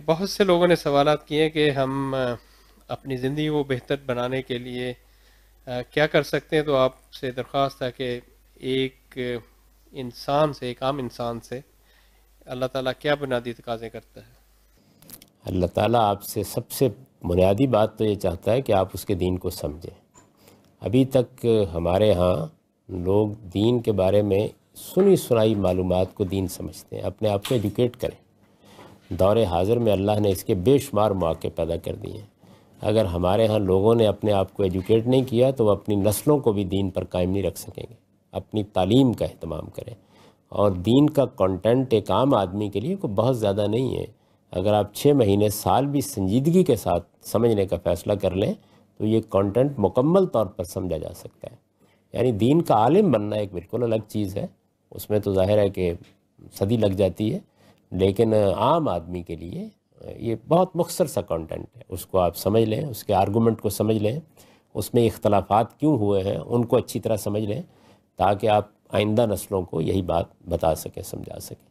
बहुत से लोगों ने सवाल किए कि हम अपनी ज़िंदगी को बेहतर बनाने के लिए क्या कर सकते हैं तो आपसे दरख्वास्त है कि एक इंसान से एक आम इंसान से अल्लाह ताला क्या बुनियादी तकाजे करता है अल्लाह ताला आपसे सबसे बुनियादी बात तो ये चाहता है कि आप उसके दीन को समझें अभी तक हमारे यहाँ लोग दीन के बारे में सुनी सुनाई मालूम को दीन समझते हैं अपने आप को एजुकेट करें दौर हाजिर में अल्लाह ने इसके बेशुमार मौक़े पैदा कर दिए हैं अगर हमारे यहाँ लोगों ने अपने आप को एजुकेट नहीं किया तो वह अपनी नस्लों को भी दीन पर कायम नहीं रख सकेंगे अपनी तालीम का अहतमाम करें और दीन का कंटेंट एक आम आदमी के लिए को बहुत ज़्यादा नहीं है अगर आप छः महीने साल भी संजीदगी के साथ समझने का फ़ैसला कर लें तो ये कंटेंट मुकम्मल तौर पर समझा जा सकता है यानी दीन का आलिम बनना एक बिल्कुल अलग चीज़ है उसमें तो जाहिर है कि सदी लग जाती है लेकिन आम आदमी के लिए ये बहुत मुख्तर सा कंटेंट है उसको आप समझ लें उसके आर्गूमेंट को समझ लें उसमें इख्तलाफात क्यों हुए हैं उनको अच्छी तरह समझ लें ताकि आप आइंदा नस्लों को यही बात बता सकें समझा सकें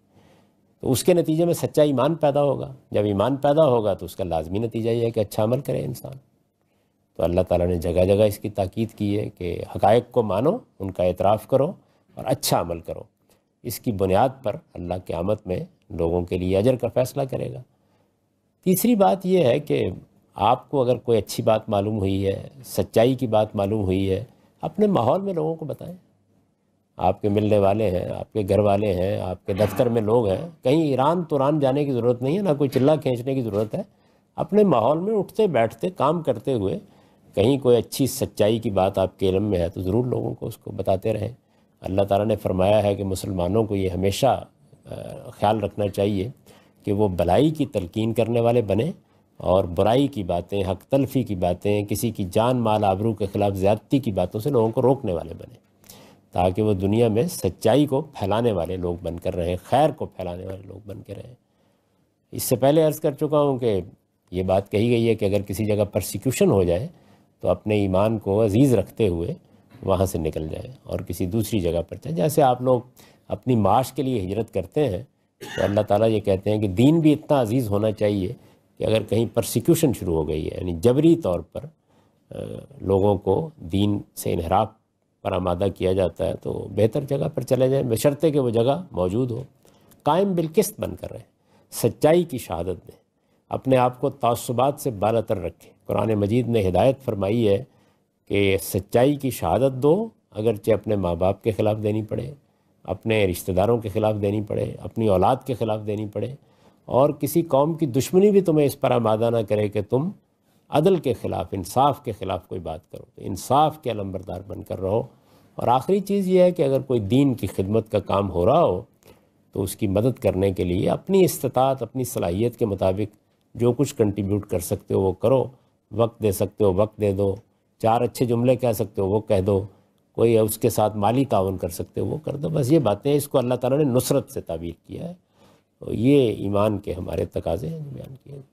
तो उसके नतीजे में सच्चा ईमान पैदा होगा जब ईमान पैदा होगा तो उसका लाजमी नतीजा ये है कि अच्छा अमल करे इंसान तो अल्लाह ताला ने जगह जगह इसकी ताकीद की है कि हक को मानो उनका एतराफ़ करो और अच्छा अमल करो इसकी बुनियाद पर अल्लाह क़्यामत में लोगों के लिए अजर का फ़ैसला करेगा तीसरी बात यह है कि आपको अगर कोई अच्छी बात मालूम हुई है सच्चाई की बात मालूम हुई है अपने माहौल में लोगों को बताएं आपके मिलने वाले हैं आपके घर वाले हैं आपके दफ्तर में लोग हैं कहीं ईरान तुरान तो जाने की ज़रूरत नहीं है ना कोई चिल्ला खींचने की ज़रूरत है अपने माहौल में उठते बैठते काम करते हुए कहीं कोई अच्छी सच्चाई की बात आपके इलम में है तो ज़रूर लोगों को उसको बताते रहें अल्लाह ताला ने फरमाया है कि मुसलमानों को ये हमेशा ख्याल रखना चाहिए कि वो भलाई की तलकिन करने वाले बने और बुराई की बातें हक तलफ़ी की बातें किसी की जान माल आबरू के ख़िलाफ़ ज़्यादती की बातों से लोगों को रोकने वाले बने ताकि वो दुनिया में सच्चाई को फैलाने वाले लोग बनकर रहें खैर को फैलाने वाले लोग बन कर रहें इससे पहले अर्ज़ कर चुका हूँ कि ये बात कही गई है कि अगर किसी जगह प्रोसिक्यूशन हो जाए तो अपने ईमान को अजीज़ रखते हुए वहाँ से निकल जाए और किसी दूसरी जगह पर जाए जैसे आप लोग अपनी माश के लिए हिजरत करते हैं तो अल्लाह ताला ये कहते हैं कि दीन भी इतना अजीज़ होना चाहिए कि अगर कहीं परसिक्यूशन शुरू हो गई है यानी जबरी तौर पर लोगों को दीन से इनहराफ़ पर आमादा किया जाता है तो बेहतर जगह पर चले जाएँ बशर्ते कि वो जगह मौजूद हो कायम बिलकिस्त बनकर रहें सच्चाई की शहादत दें अपने आप को तसबात से बालतर रखें कुरान मजीद ने हिदायत फरमाई है कि सच्चाई की शहादत दो अगरचे अपने माँ बाप के ख़िलाफ़ देनी पड़े अपने रिश्तेदारों के ख़िलाफ़ देनी पड़े अपनी औलाद के ख़िलाफ़ देनी पड़े और किसी कौम की दुश्मनी भी तुम्हें इस पर आमादा ना करे कि तुम अदल के ख़िलाफ़ इंसाफ के ख़िलाफ़ कोई बात करो तो इंसाफ के अलम्बरदार बनकर रहो और आखिरी चीज़ यह है कि अगर कोई दीन की खिदमत का काम हो रहा हो तो उसकी मदद करने के लिए अपनी इस्तात अपनी सलाहियत के मुताबिक जो कुछ कंट्रीब्यूट कर सकते हो वो करो वक्त दे सकते हो वक्त दे दो चार अच्छे जुमले कह सकते हो वो कह दो कोई उसके साथ माली तावन कर सकते हो वो कर दो बस ये बातें इसको अल्लाह ताला ने नुसरत से ताबीर किया है तो ये ईमान के हमारे तकाजे हैं बयान किए